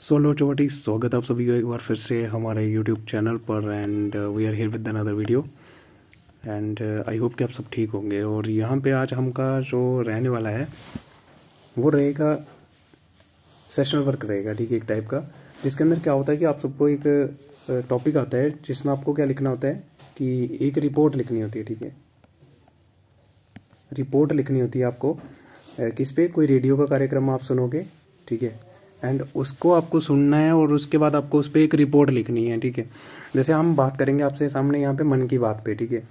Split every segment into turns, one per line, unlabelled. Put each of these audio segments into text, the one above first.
सो लो चौटी स्वागत आप सभी को एक बार फिर से हमारे यूट्यूब चैनल पर and we are here with another video and I hope कि आप सब ठीक होंगे और यहाँ पे आज हमका जो रहने वाला है वो रहेगा सेशनल वर्क रहेगा ठीक है एक टाइप का जिसके अंदर क्या होता है कि आप सबको एक टॉपिक uh, आता है जिसमें आपको क्या लिखना होता है कि एक रिपोर्ट लिखनी होती है ठीक है रिपोर्ट लिखनी होती है आपको uh, किस पे कोई रेडियो का कार्यक्रम आप सुनोगे ठीक है एंड उसको आपको सुनना है और उसके बाद आपको उस पर एक रिपोर्ट लिखनी है ठीक है जैसे हम बात करेंगे आपसे सामने यहाँ पे मन की बात पे ठीक है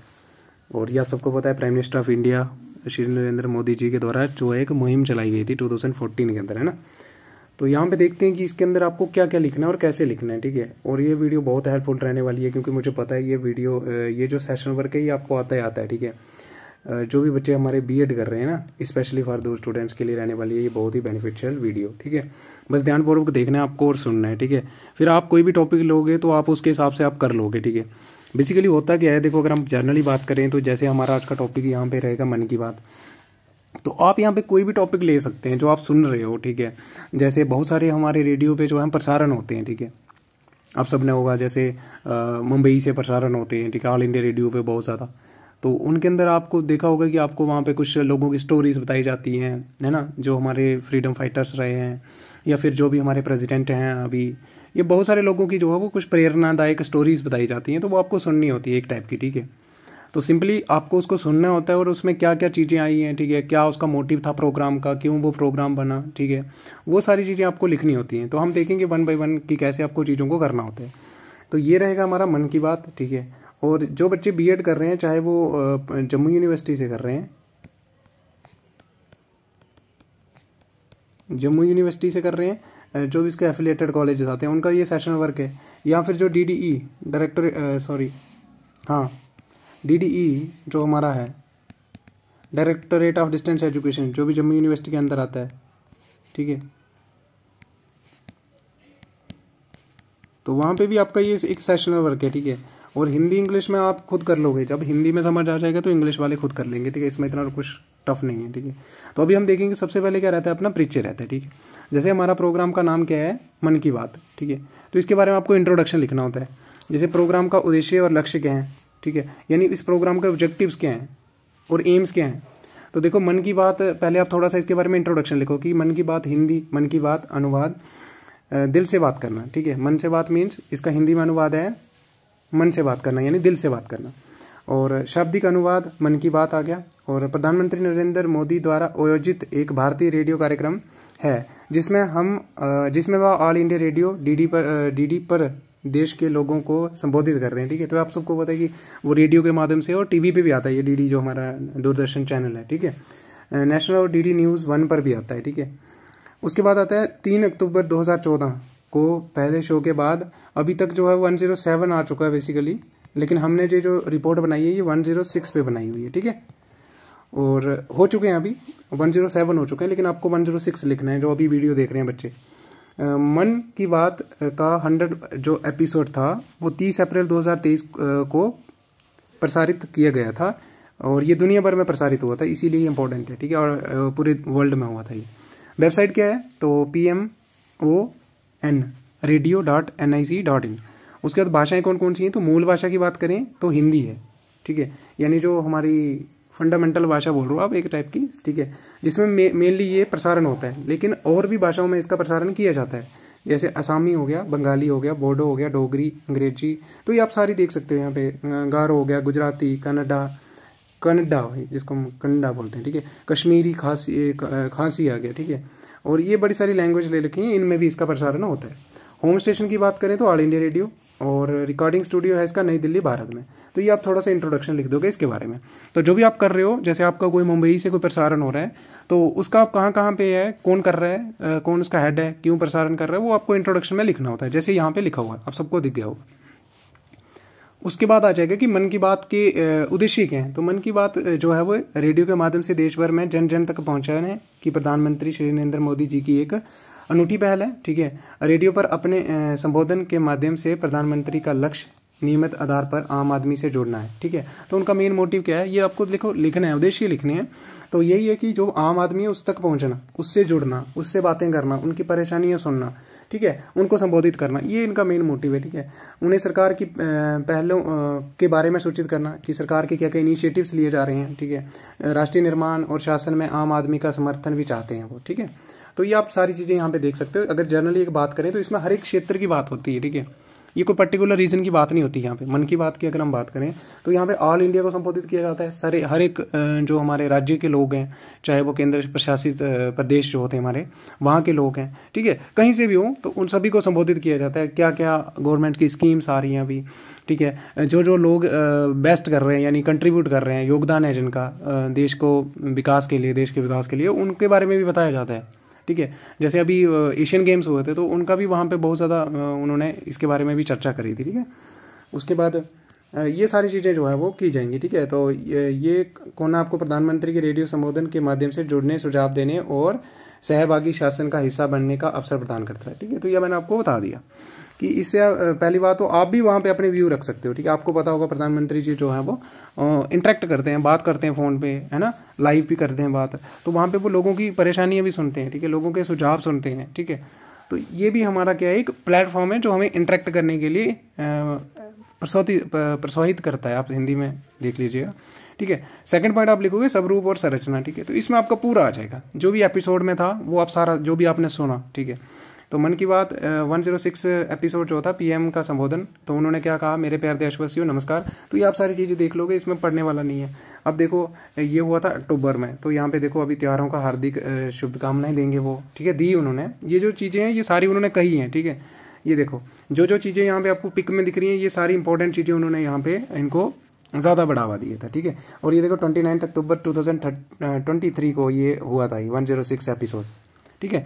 और ये आप सबको पता है prime minister of India Shri Narendra Modi ji के द्वारा जो एक मुहिम चलाई गई थी 2014 के अंदर है ना तो यहाँ पे देखते हैं कि इसके अंदर आपको क्या क्या लिखना है और कैसे लिखना है ठीक है और ये वीडियो बहुत हेल्पफुल रहने वाली है क्योंकि मुझे पता है ये वीडियो ये जो सेशन वर्क है ये आपको आता ही आता है ठीक है जो भी बच्चे हमारे बी कर रहे हैं ना स्पेशली फॉर दो स्टूडेंट्स के लिए रहने वाली है ये बहुत ही बेनिफिशियल वीडियो ठीक है बस ध्यानपूर्वक देखना है आपको और सुनना है ठीक है फिर आप कोई भी टॉपिक लोगे तो आप उसके हिसाब से आप कर लोगे ठीक है बेसिकली होता क्या है देखो अगर हम जर्नली बात करें तो जैसे हमारा आज का टॉपिक यहाँ पे रहेगा मन की बात तो आप यहाँ पे कोई भी टॉपिक ले सकते हैं जो आप सुन रहे हो ठीक है जैसे बहुत सारे हमारे रेडियो पे जो है प्रसारण होते हैं ठीक है आप सबने होगा जैसे मुंबई से प्रसारण होते हैं ठीक है ऑल इंडिया रेडियो पे बहुत ज़्यादा तो उनके अंदर आपको देखा होगा कि आपको वहाँ पे कुछ लोगों की स्टोरीज़ बताई जाती हैं है ना जो हमारे फ्रीडम फाइटर्स रहे हैं या फिर जो भी हमारे प्रेसिडेंट हैं अभी ये बहुत सारे लोगों की जो है वो कुछ प्रेरणादायक स्टोरीज़ बताई जाती हैं तो वो आपको सुननी होती है एक टाइप की ठीक है तो सिंपली आपको उसको सुनना होता है और उसमें क्या क्या चीज़ें आई हैं ठीक है क्या उसका मोटिव था प्रोग्राम का क्यों वो प्रोग्राम बना ठीक है वो सारी चीज़ें आपको लिखनी होती हैं तो हम देखेंगे वन बाई वन कि कैसे आपको चीज़ों को करना होता है तो ये रहेगा हमारा मन की बात ठीक है और जो बच्चे बीएड कर रहे हैं चाहे वो जम्मू यूनिवर्सिटी से कर रहे हैं जम्मू यूनिवर्सिटी से कर रहे हैं जो भी इसके एफिलेटेड कॉलेज आते हैं उनका ये सेशन वर्क है या फिर जो D D E director sorry हाँ डी डी ई जो हमारा है डायरेक्टोरेट ऑफ डिस्टेंस एजुकेशन जो भी जम्मू यूनिवर्सिटी के अंदर आता है ठीक है तो वहाँ पे भी आपका ये एक सेशनल वर्क है ठीक है और हिंदी इंग्लिश में आप खुद कर लोगे जब हिंदी में समझ आ जाएगा तो इंग्लिश वाले खुद कर लेंगे ठीक है इसमें इतना कुछ टफ नहीं है ठीक है तो अभी हम देखेंगे सबसे पहले क्या रहता है अपना परिचय रहता है ठीक है जैसे हमारा प्रोग्राम का नाम क्या है मन की बात ठीक है तो इसके बारे में आपको इंट्रोडक्शन लिखना होता है जैसे प्रोग्राम का उद्देश्य और लक्ष्य क्या है ठीक है यानी इस प्रोग्राम के ऑब्जेक्टिव्स क्या हैं और एम्स क्या हैं तो देखो मन की बात पहले आप थोड़ा सा इसके बारे में इंट्रोडक्शन लिखो कि मन की बात हिंदी मन की बात अनुवाद दिल से बात करना ठीक है मन से बात मीन्स इसका हिंदी में अनुवाद है मन से बात करना यानी दिल से बात करना और शाब्दिक अनुवाद मन की बात आ गया और प्रधानमंत्री नरेंद्र मोदी द्वारा आयोजित एक भारतीय रेडियो कार्यक्रम है जिसमें हम जिसमें वह ऑल इंडिया रेडियो डीडी पर डीडी पर देश के लोगों को संबोधित कर रहे हैं ठीक है तो आप सबको पता है कि वो रेडियो के माध्यम से और टीवी पे भी आता है ये डीडी जो हमारा दूरदर्शन चैनल है ठीक है नेशनल और डीडी न्यूज़ वन पर भी आता है ठीक है उसके बाद आता है तीन अक्टूबर 2014 को पहले शो के बाद अभी तक जो है वन जीरो सेवन आ चुका है बेसिकली लेकिन हमने जो जो रिपोर्ट बनाई है ये वन जीरो सिक्स पे बनाई हुई है ठीक है और हो चुके हैं अभी वन जीरो सेवन हो चुके हैं लेकिन आपको वन जीरो सिक्स लिखना है जो अभी वीडियो देख रहे हैं बच्चे मन की बात का हंड्रेड जो एपिसोड था वो तीस अप्रैल दो हज़ार तेईस को प्रसारित किया गया था और ये दुनिया भर में प्रसारित हुआ था इसीलिए इम्पोर्टेंट है ठीक है और पूरे वर्ल्ड में हुआ था ये वेबसाइट क्या है तो P M O N radio dot N I C dot in उसके बाद भाषाएँ कौन कौन सी हैं तो मूल भाषा की बात करें तो हिंदी है ठीक है यानी जो हमारी फंडामेंटल भाषा बोल रहा हूँ आप एक टाइप की ठीक है जिसमें मेनली ये प्रसारण होता है लेकिन और भी भाषाओं में इसका प्रसारण किया जाता है जैसे असामी हो गया बंगाली हो गया बोडो हो गया डोगरी अंग्रेजी तो ये आप सारी देख सकते हो यहाँ पे गारो हो गया गुजराती कन्नडा कन्नडा जिसको हम कन्नडा बोलते हैं ठीक है कश्मीरी खासी खासी आ गया ठीक है और ये बड़ी सारी लैंग्वेज ले रखी हैं इनमें भी इसका प्रसारण होता है होम स्टेशन की बात करें तो ऑल इंडिया रेडियो और रिकॉर्डिंग स्टूडियो है इसका नई दिल्ली भारत में तो ये आप थोड़ा सा इंट्रोडक्शन लिख दोगे इसके बारे में तो जो भी आप कर रहे हो जैसे आपका कोई मुंबई से कोई प्रसारण हो रहा है तो उसका आप कहाँ कहाँ पे है कौन कर रहा है कौन उसका हेड है क्यों प्रसारण कर रहा है वो आपको इंट्रोडक्शन में लिखना होता है जैसे यहाँ पे लिखा हुआ है आप सबको दिख गया होगा उसके बाद आ जाएगा कि मन की बात के उद्देश्य क्या है तो मन की बात जो है वो रेडियो के माध्यम से देश भर में जन जन तक पहुंचाने की प्रधानमंत्री श्री नरेंद्र मोदी जी की एक अनूठी पहल है ठीक है रेडियो पर अपने संबोधन के माध्यम से प्रधानमंत्री का लक्ष्य नियमित आधार पर आम आदमी से जुड़ना है ठीक है तो उनका मेन मोटिव क्या है ये आपको देखो लिखना है उद्देश्य लिखने हैं तो यही है कि जो आम आदमी है उस तक पहुंचना उससे जुड़ना उससे बातें करना उनकी परेशानियां सुनना ठीक है उनको संबोधित करना ये इनका मेन मोटिव है ठीक है उन्हें सरकार की पहलों के बारे में सूचित करना कि सरकार के क्या क्या इनिशिएटिव्स लिए जा रहे हैं ठीक है राष्ट्रीय निर्माण और शासन में आम आदमी का समर्थन भी चाहते हैं वो ठीक है तो ये आप सारी चीज़ें यहाँ पे देख सकते हो अगर जनरली एक बात करें तो इसमें हर एक क्षेत्र की बात होती है ठीक है ये कोई पर्टिकुलर रीजन की बात नहीं होती यहाँ पे मन की बात की अगर हम बात करें तो यहाँ पे ऑल इंडिया को संबोधित किया जाता है सारे हर एक जो हमारे राज्य के लोग हैं चाहे वो केंद्र प्रशासित प्रदेश जो होते हैं हमारे वहाँ के लोग हैं ठीक है कहीं से भी हों तो उन सभी को संबोधित किया जाता है क्या क्या गवर्नमेंट की स्कीम्स आ रही हैं अभी ठीक है जो जो लोग बेस्ट कर रहे हैं यानी कंट्रीब्यूट कर रहे हैं योगदान है जिनका देश को विकास के लिए देश के विकास के लिए उनके बारे में भी बताया जाता है ठीक है जैसे अभी एशियन गेम्स हुए थे तो उनका भी वहाँ पे बहुत ज़्यादा उन्होंने इसके बारे में भी चर्चा करी थी ठीक है उसके बाद ये सारी चीज़ें जो है वो की जाएंगी ठीक है तो ये कोना आपको प्रधानमंत्री के रेडियो संबोधन के माध्यम से जुड़ने सुझाव देने और सहभागी शासन का हिस्सा बनने का अवसर प्रदान करता है ठीक है तो यह मैंने आपको बता दिया कि इससे पहली बात तो आप भी वहाँ पे अपने व्यू रख सकते हो ठीक है आपको पता होगा प्रधानमंत्री जी जो है वो इंटरेक्ट करते हैं बात करते हैं फ़ोन पे है ना लाइव भी करते हैं बात तो वहाँ पे वो लोगों की परेशानियाँ भी सुनते हैं ठीक है लोगों के सुझाव सुनते हैं ठीक है तो ये भी हमारा क्या है एक प्लेटफॉर्म है जो हमें इंटरेक्ट करने के लिए प्रसोहित करता है आप हिंदी में देख लीजिएगा ठीक है सेकंड पॉइंट आप लिखोगे स्वरूप और संरचना ठीक है तो इसमें आपका पूरा आ जाएगा जो भी एपिसोड में था वो आप सारा जो भी आपने सुना ठीक है तो मन की बात 106 एपिसोड जो था पीएम का संबोधन तो उन्होंने क्या कहा मेरे प्यार देशवासियों नमस्कार तो ये आप सारी चीज़ें देख लोगे इसमें पढ़ने वाला नहीं है अब देखो ये हुआ था अक्टूबर में तो यहाँ पे देखो अभी त्योहारों का हार्दिक शुभकामनाएं देंगे वो ठीक है दी उन्होंने ये जो चीज़ें हैं ये सारी उन्होंने कही हैं ठीक है ये देखो जो जो चीज़ें यहाँ पे आपको पिक में दिख रही हैं ये सारी इंपॉर्टेंट चीज़ें उन्होंने यहाँ पे इनको ज़्यादा बढ़ावा दिया था ठीक है और ये देखो twenty ninth October two thousand twenty three को ये हुआ था वन जीरो सिक्स एपिसोड ठीक है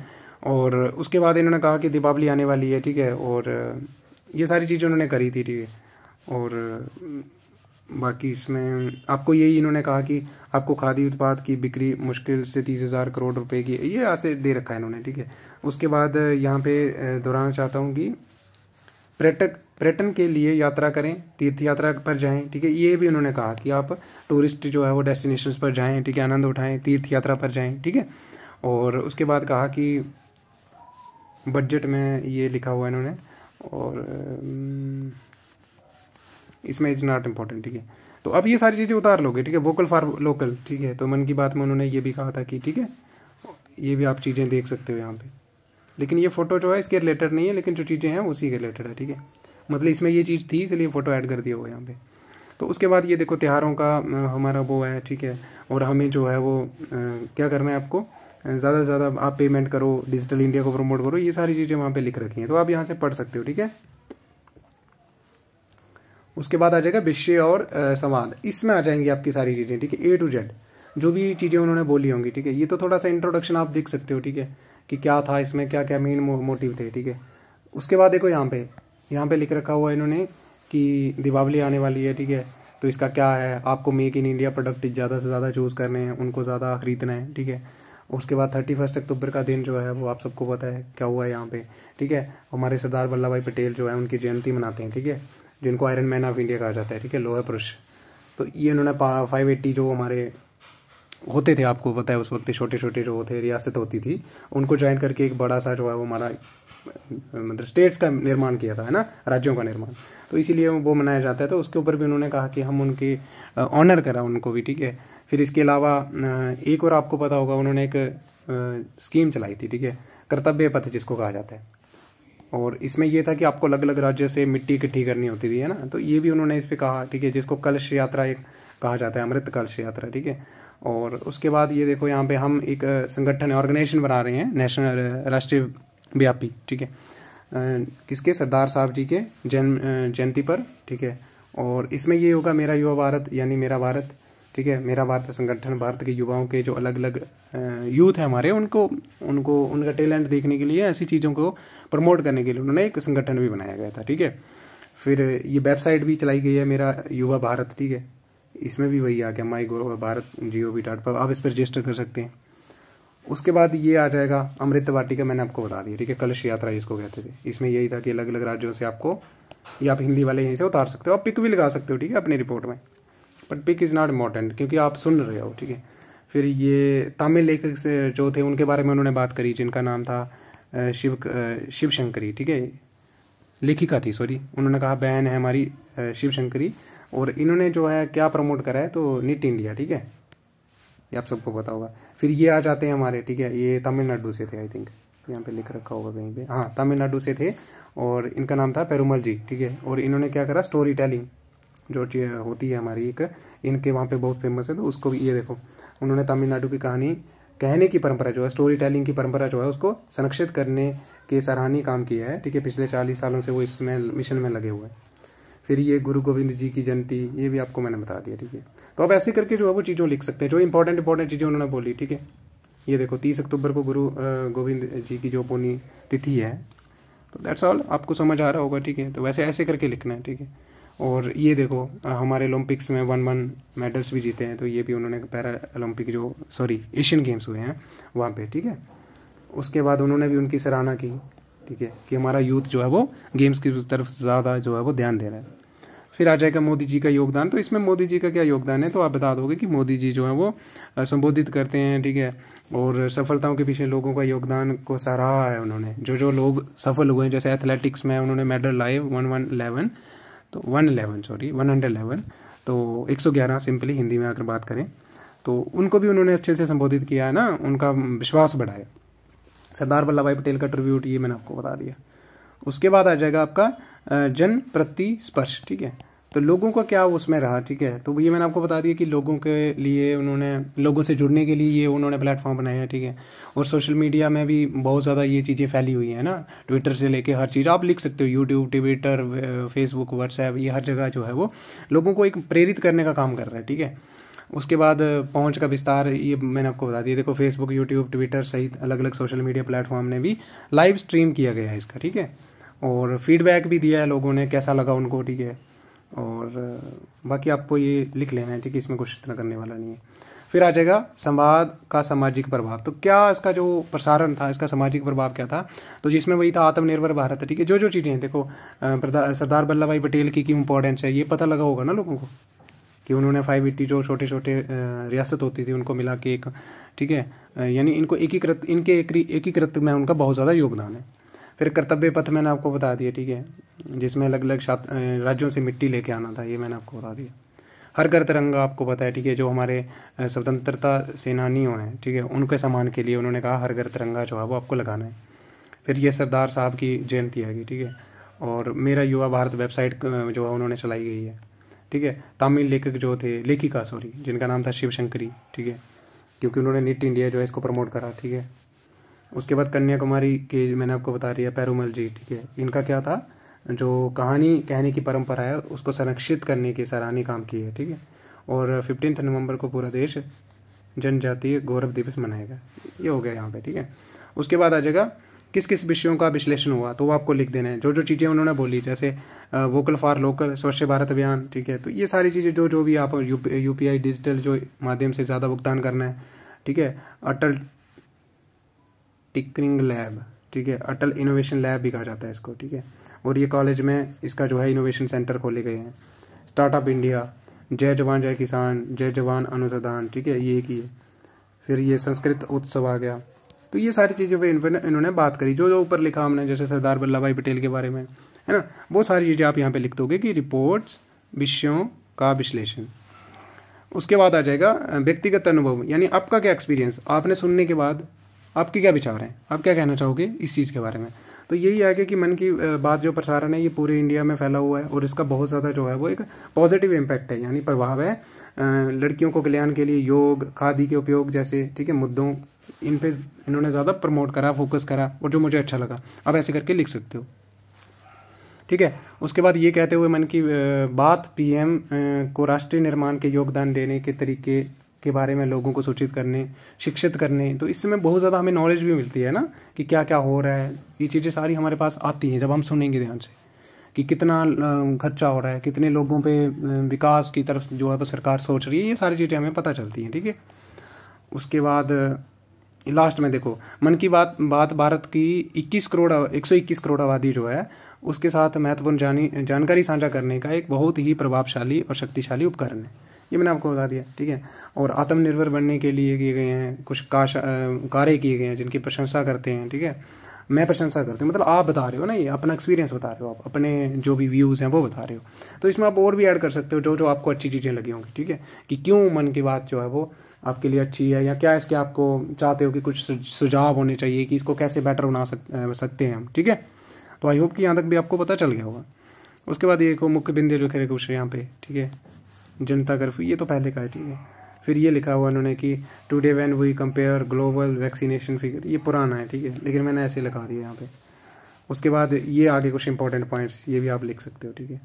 और उसके बाद इन्होंने कहा कि दीपावली आने वाली है ठीक है और ये सारी चीज़ें उन्होंने करी थी ठीक है और बाकी इसमें आपको यही इन्होंने कहा कि आपको खादी उत्पाद की बिक्री मुश्किल से तीस हज़ार करोड़ रुपए की ये ऐसे दे रखा है इन्होंने ठीक है उसके बाद यहाँ पे दोहराना चाहता हूँ कि पर्यटक पर्यटन के लिए यात्रा करें तीर्थ यात्रा पर जाएं ठीक है ये भी उन्होंने कहा कि आप टूरिस्ट जो है वो डेस्टिनेशंस पर जाएं ठीक है आनंद उठाएं तीर्थ यात्रा पर जाएं ठीक है और उसके बाद कहा कि बजट में ये लिखा हुआ है इन्होंने और इसमें इज नॉट इम्पोर्टेंट ठीक है तो अब ये सारी चीज़ें उतार लोगे ठीक है वोकल फॉर लोकल ठीक है तो मन की बात में उन्होंने ये भी कहा था कि ठीक है ये भी आप चीज़ें देख सकते हो यहाँ पे लेकिन ये फ़ोटो जो है इसके रिलेटेड नहीं है लेकिन जो चीज़ें हैं उसी के रिलेटेड है ठीक है मतलब इसमें ये चीज़ थी इसलिए फ़ोटो ऐड कर दिया हुआ यहाँ पे तो उसके बाद ये देखो त्योहारों का हमारा वो है ठीक है और हमें जो है वो क्या करना है आपको ज़्यादा से ज़्यादा आप पेमेंट करो डिजिटल इंडिया को प्रमोट करो ये सारी चीज़ें वहाँ पे लिख रखी हैं तो आप यहाँ से पढ़ सकते हो ठीक है उसके बाद आ जाएगा विषय और संवाद इसमें आ जाएंगी आपकी सारी चीज़ें ठीक है ए टू जेड जो भी चीज़ें उन्होंने बोली होंगी ठीक है ये तो थोड़ा सा इंट्रोडक्शन आप देख सकते हो ठीक है कि क्या था इसमें क्या क्या मेन मोटिव थे ठीक है उसके बाद देखो यहाँ पे यहाँ पे लिख रखा हुआ है इन्होंने कि दीपावली आने वाली है ठीक है तो इसका क्या है आपको मेक इन इंडिया प्रोडक्ट ज़्यादा से ज़्यादा चूज़ करने हैं उनको ज़्यादा खरीदना है ठीक है उसके बाद थर्टी फर्स्ट अक्टूबर का दिन जो है वो आप सबको पता है क्या हुआ है यहाँ पे ठीक है हमारे सरदार वल्लभ भाई पटेल जो है उनकी जयंती मनाते हैं ठीक है जिनको आयरन मैन ऑफ इंडिया कहा जाता है ठीक है लोहे पुरुष तो ये उन्होंने फाइव एट्टी जो हमारे होते थे आपको पता है उस वक्त छोटे छोटे जो होते रियासत होती थी उनको ज्वाइन करके एक बड़ा सा जो है वो हमारा मतलब स्टेट्स का निर्माण किया था है ना राज्यों का निर्माण तो इसीलिए वो मनाया जाता है तो उसके ऊपर भी उन्होंने कहा कि हम उनकी ऑनर करा उनको भी ठीक है फिर इसके अलावा एक और आपको पता होगा उन्होंने एक स्कीम चलाई थी ठीक है कर्तव्य पथ जिसको कहा जाता है और इसमें यह था कि आपको अलग अलग राज्यों से मिट्टी इकट्ठी करनी होती थी है ना तो ये भी उन्होंने इस पर कहा ठीक है जिसको कलश यात्रा एक कहा जाता है अमृत कलश यात्रा ठीक है और उसके बाद ये देखो यहाँ पे हम एक संगठन ऑर्गेनाइजेशन बना रहे हैं नेशनल राष्ट्रीय व्यापी ठीक है किसके सरदार साहब जी के जन्म जयंती पर ठीक है और इसमें ये होगा मेरा युवा भारत यानी मेरा भारत ठीक है मेरा भारत संगठन भारत के युवाओं के जो अलग अलग यूथ हैं हमारे उनको उनको उनका टैलेंट देखने के लिए ऐसी चीज़ों को प्रमोट करने के लिए उन्होंने एक संगठन भी बनाया गया था ठीक है फिर ये वेबसाइट भी चलाई गई है मेरा युवा भारत ठीक है इसमें भी वही आ गया माई गोरो भारत जियो वी डॉट पर आप इस पर रजिस्टर कर सकते हैं उसके बाद ये आ जाएगा अमृत वाटिका मैंने आपको बता दिया ठीक है कलश यात्रा इसको कहते थे इसमें यही था कि अलग अलग राज्यों से आपको या आप हिंदी वाले यहीं से उतार सकते हो आप पिक भी लगा सकते हो ठीक है अपनी रिपोर्ट में but pic is not important क्योंकि आप सुन रहे हो ठीक है फिर ये तमिल लेखक से जो थे उनके बारे में उन्होंने बात करी जिनका नाम था शिव शिव शंकरी ठीक है लेखिका थी सॉरी उन्होंने कहा बहन है हमारी शिव शंकरी और इन्होंने जो है क्या प्रमोट करा है तो निट इंडिया ठीक है ये आप सबको पता होगा फिर ये आ जाते हैं हमारे ठीक है ये तमिलनाडु से थे आई थिंक यहाँ पे लिख रखा होगा कहीं पे हाँ तमिलनाडु से थे और इनका नाम था पेरुमल जी ठीक है और इन्होंने क्या करा स्टोरी टेलिंग जो होती है हमारी एक इनके वहाँ पे बहुत फेमस है तो उसको भी ये देखो उन्होंने तमिलनाडु की कहानी कहने की परंपरा जो है स्टोरी टेलिंग की परंपरा जो है उसको संरक्षित करने के सराहनीय काम किया है ठीक है पिछले चालीस सालों से वो इसमें मिशन में लगे हुए हैं फिर ये गुरु गोविंद जी की जयंती ये भी आपको मैंने बता दिया ठीक है तो आप ऐसे करके जो है वो चीज़ों लिख सकते हैं जो इंपॉर्टेंट इंपॉर्टेंट चीज़ें उन्होंने बोली ठीक है ये देखो तीस अक्टूबर को गुरु गोविंद जी की जो पुण्य तिथि है तो दैट्स ऑल आपको समझ आ रहा होगा ठीक है तो वैसे ऐसे करके लिखना है ठीक है और ये देखो हमारे ओलंपिक्स में वन वन मेडल्स भी जीते हैं तो ये भी उन्होंने पैरा ओलंपिक जो सॉरी एशियन गेम्स हुए हैं वहाँ पे ठीक है उसके बाद उन्होंने भी उनकी सराहना की ठीक है कि हमारा यूथ जो है वो गेम्स की तरफ ज़्यादा जो है वो ध्यान दे रहा है फिर आ जाएगा मोदी जी का योगदान तो इसमें मोदी जी का क्या योगदान है तो आप बता दोगे कि मोदी जी जो है वो संबोधित करते हैं ठीक है और सफलताओं के पीछे लोगों का योगदान को सराहा है उन्होंने जो जो लोग सफल हुए हैं जैसे एथलेटिक्स में उन्होंने मेडल लाए वन वन इलेवन तो one eleven sorry one hundred eleven तो एक सौ ग्यारह सिंपली हिंदी में अगर बात करें तो उनको भी उन्होंने अच्छे से संबोधित किया है ना उनका विश्वास बढ़ाया सरदार वल्लभ भाई पटेल का ट्रिब्यूट ये मैंने आपको बता दिया उसके बाद आ जाएगा आपका जन प्रतिस्पर्श ठीक है तो लोगों का क्या उसमें रहा ठीक है तो ये मैंने आपको बता दिया कि लोगों के लिए उन्होंने लोगों से जुड़ने के लिए ये उन्होंने प्लेटफॉर्म बनाया है ठीक है और सोशल मीडिया में भी बहुत ज़्यादा ये चीज़ें फैली हुई है ना ट्विटर से लेके हर चीज़ आप लिख सकते हो यूट्यूब ट्विटर फेसबुक व्हाट्सएप ये हर जगह जो है वो लोगों को एक प्रेरित करने का काम कर रहा है ठीक है उसके बाद पहुंच का विस्तार ये मैंने आपको बता दिया देखो फेसबुक यूट्यूब ट्विटर सहित अलग अलग सोशल मीडिया प्लेटफॉर्म ने भी लाइव स्ट्रीम किया गया है इसका ठीक है और फीडबैक भी दिया है लोगों ने कैसा लगा उनको ठीक है और बाकी आपको ये लिख लेना है ठीक है इसमें कुछ इतना करने वाला नहीं है फिर आ जाएगा संवाद का सामाजिक प्रभाव तो क्या इसका जो प्रसारण था इसका सामाजिक प्रभाव क्या था तो जिसमें वही था आत्मनिर्भर भारत ठीक है जो जो चीज़ें हैं देखो सरदार वल्लभ भाई पटेल की क्यों इंपॉर्टेंस है ये पता लगा होगा ना लोगों को कि उन्होंने फाइव एट्टी जो छोटे छोटे रियासत होती थी उनको मिला के एक ठीक है यानी इनको एकीकृत इनके एकीकृत में उनका बहुत ज़्यादा योगदान है फिर कर्तव्य पथ मैंने आपको बता दिया ठीक है जिसमें अलग अलग राज्यों से मिट्टी लेके आना था ये मैंने आपको बता दिया हर घर तिरंगा आपको पता है ठीक है जो हमारे स्वतंत्रता सेनानियों हैं ठीक है उनके सम्मान के लिए उन्होंने कहा हर घर तिरंगा जो है वो आपको लगाना है फिर ये सरदार साहब की जयंती आएगी ठीक है और मेरा युवा भारत वेबसाइट जो है उन्होंने चलाई गई है ठीक है तमिल लेखक जो थे लेखिका सॉरी जिनका नाम था शिवशंकरी ठीक है क्योंकि उन्होंने निट इंडिया जो है इसको प्रमोट करा ठीक है उसके बाद कन्याकुमारी की मैंने आपको बता रही है पैरूमल जी ठीक है इनका क्या था जो कहानी कहने की परंपरा है उसको संरक्षित करने की सराहनीय काम की है ठीक है और फिफ्टीन नवंबर को पूरा देश जनजातीय गौरव दिवस मनाएगा ये हो गया यहाँ पे ठीक है उसके बाद आ जाएगा किस किस विषयों का विश्लेषण हुआ तो वो आपको लिख देना है जो जो चीज़ें उन्होंने बोली जैसे वोकल फॉर लोकल स्वच्छ भारत अभियान ठीक है तो ये सारी चीज़ें जो जो भी आप यू पी डिजिटल जो माध्यम से ज़्यादा भुगतान करना है ठीक है अटल टिकरिंग लैब ठीक है अटल इनोवेशन लैब भी कहा जाता है इसको ठीक है और ये कॉलेज में इसका जो है इनोवेशन सेंटर खोले गए हैं स्टार्टअप इंडिया जय जवान जय किसान जय जवान अनुसंधान ठीक है ये की फिर ये संस्कृत उत्सव आ गया तो ये सारी चीज़ों पर इन्होंने बात करी जो जो ऊपर लिखा हमने जैसे सरदार वल्लभ भाई पटेल के बारे में है ना वो सारी चीज़ें आप यहाँ पे लिख दोगे कि रिपोर्ट्स विषयों का विश्लेषण उसके बाद आ जाएगा व्यक्तिगत अनुभव यानी आपका क्या एक्सपीरियंस आपने सुनने के बाद आपके क्या विचार हैं आप क्या कहना चाहोगे इस चीज़ के बारे में तो यही आएगा कि मन की बात जो प्रसारण है ये पूरे इंडिया में फैला हुआ है और इसका बहुत ज़्यादा जो है वो एक पॉजिटिव इम्पैक्ट है यानी प्रभाव है लड़कियों को कल्याण के लिए योग खादी के उपयोग जैसे ठीक है मुद्दों इन पे इन्होंने ज़्यादा प्रमोट करा फोकस करा और जो मुझे अच्छा लगा आप ऐसे करके लिख सकते हो ठीक है उसके बाद ये कहते हुए मन की बात पीएम को राष्ट्रीय निर्माण के योगदान देने के तरीके के बारे में लोगों को सूचित करने शिक्षित करने तो इससे बहुत ज़्यादा हमें नॉलेज भी मिलती है ना कि क्या क्या हो रहा है ये चीज़ें सारी हमारे पास आती हैं जब हम सुनेंगे ध्यान से कि कितना खर्चा हो रहा है कितने लोगों पे विकास की तरफ जो है सरकार सोच रही है ये सारी चीज़ें हमें पता चलती हैं ठीक है उसके बाद लास्ट में देखो मन की बात बात भारत की 21 करोड़ 121 करोड़ आबादी जो है उसके साथ महत्वपूर्ण जानी जानकारी साझा करने का एक बहुत ही प्रभावशाली और शक्तिशाली उपकरण है ये मैंने आपको बता दिया ठीक है और आत्मनिर्भर बनने के लिए किए गए हैं कुछ काश कार्य किए गए हैं जिनकी प्रशंसा करते हैं ठीक है मैं प्रशंसा करती हूँ मतलब आप बता रहे हो ना ये अपना एक्सपीरियंस बता रहे हो आप अपने जो भी व्यूज़ हैं वो बता रहे हो तो इसमें आप और भी ऐड कर सकते हो जो जो आपको अच्छी चीज़ें लगी होंगी ठीक है कि क्यों मन की बात जो है वो आपके लिए अच्छी है या क्या इसके आपको चाहते हो कि कुछ सुझाव होने चाहिए कि इसको कैसे बेटर बना सक, सकते हैं हम ठीक है तो आई होप कि यहाँ तक भी आपको पता चल गया होगा उसके बाद ये मुख्य बिंदु खेरे कुछ यहाँ पे ठीक है जनता कर्फ्यू ये तो पहले का है ठीक है फिर ये लिखा हुआ उन्होंने कि today when we compare global vaccination figure ये पुराना है ठीक है लेकिन मैंने ऐसे लिखा दिया यहाँ पे उसके बाद ये आगे कुछ इंपॉर्टेंट पॉइंट्स ये भी आप लिख सकते हो ठीक है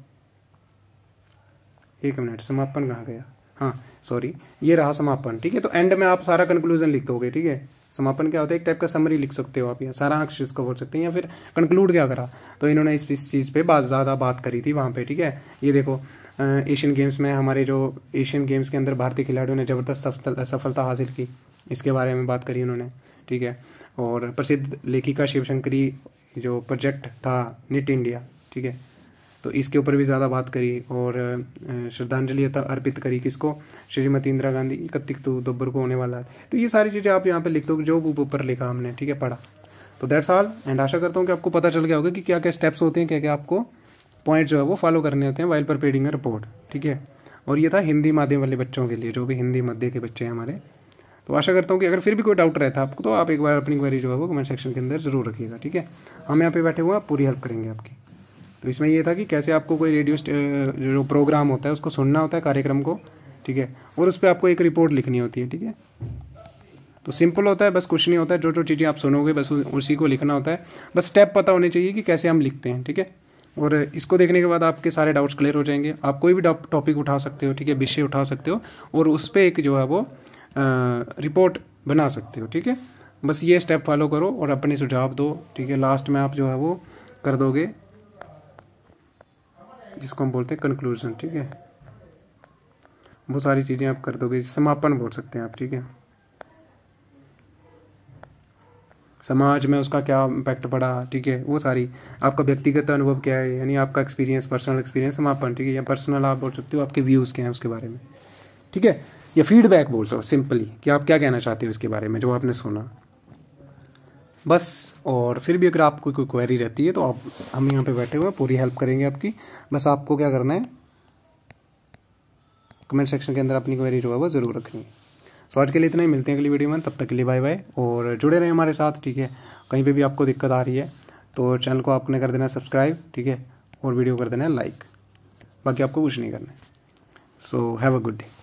एक मिनट समापन कहाँ गया हाँ सॉरी ये रहा समापन ठीक है तो एंड में आप सारा कंक्लूजन लिख दोगे ठीक है समापन क्या होता है एक टाइप का समरी लिख सकते हो आप यहाँ सारा अक्ष इसको बोल सकते हैं या फिर कंक्लूड क्या करा तो इन्होंने इस, इस चीज़ पे बात ज़्यादा बात करी थी वहाँ पे ठीक है ये देखो एशियन गेम्स में हमारे जो एशियन गेम्स के अंदर भारतीय खिलाड़ियों ने ज़बरदस्त सफलता हासिल की इसके बारे में बात करी उन्होंने ठीक है और प्रसिद्ध लेखिका शिवशंकरी जो प्रोजेक्ट था निट इंडिया ठीक है तो इसके ऊपर भी ज़्यादा बात करी और श्रद्धांजलि अर्पित करी किसको श्रीमती इंदिरा गांधी इकतीस अक्टूबर को होने वाला है तो ये सारी चीज़ें आप यहाँ पे लिख दो जो ऊपर लिखा हमने ठीक है पढ़ा तो दैट्स ऑल एंड आशा करता हूँ कि आपको पता चल गया होगा कि क्या क्या स्टेप्स होते हैं क्या क्या आपको पॉइंट जो है वो फॉलो करने होते हैं वाइल पेडिंग अ रिपोर्ट ठीक है और ये था हिंदी माध्यम वाले बच्चों के लिए जो भी हिंदी मध्य के बच्चे हैं हमारे तो आशा करता हूँ कि अगर फिर भी कोई डाउट रहता आपको तो आप एक बार अपनी क्वेरी जो है वो कमेंट सेक्शन के अंदर जरूर रखिएगा ठीक है हम यहाँ पे बैठे हुए आप पूरी हेल्प करेंगे आपकी तो इसमें यह था कि कैसे आपको कोई रेडियो जो प्रोग्राम होता है उसको सुनना होता है कार्यक्रम को ठीक है और उस पर आपको एक रिपोर्ट लिखनी होती है ठीक है तो सिंपल होता है बस कुछ नहीं होता है जो जो चीज़ें आप सुनोगे बस उसी को लिखना होता है बस स्टेप पता होने चाहिए कि कैसे हम लिखते हैं ठीक है और इसको देखने के बाद आपके सारे डाउट्स क्लियर हो जाएंगे आप कोई भी टॉपिक उठा सकते हो ठीक है विषय उठा सकते हो और उस पर एक जो है वो रिपोर्ट बना सकते हो ठीक है बस ये स्टेप फॉलो करो और अपने सुझाव दो ठीक है लास्ट में आप जो है वो कर दोगे जिसको हम बोलते हैं कंक्लूजन ठीक है वो सारी चीज़ें आप कर दोगे समापन बोल सकते हैं आप ठीक है समाज में उसका क्या इम्पैक्ट पड़ा ठीक है वो सारी आपका व्यक्तिगत अनुभव क्या है यानी आपका एक्सपीरियंस पर्सनल एक्सपीरियंस समापन ठीक है या पर्सनल आप बोल सकते हो आपके व्यूज़ क्या हैं उसके बारे में ठीक है या फीडबैक बोल सको सिंपली कि आप क्या कहना चाहते हो इसके बारे में जो आपने सुना बस और फिर भी अगर आपको कोई क्वेरी रहती है तो आप हम यहाँ पे बैठे हुए पूरी हेल्प करेंगे आपकी बस आपको क्या करना है कमेंट सेक्शन के अंदर अपनी क्वेरी जो है वो ज़रूर रखनी है सो आज के लिए इतना ही मिलते हैं अगली वीडियो में तब तक के लिए बाय बाय और जुड़े रहें हमारे साथ ठीक है कहीं पर भी आपको दिक्कत आ रही है तो चैनल को आपने कर देना सब्सक्राइब ठीक है और वीडियो कर देना लाइक बाकी आपको कुछ नहीं करना है so have a good day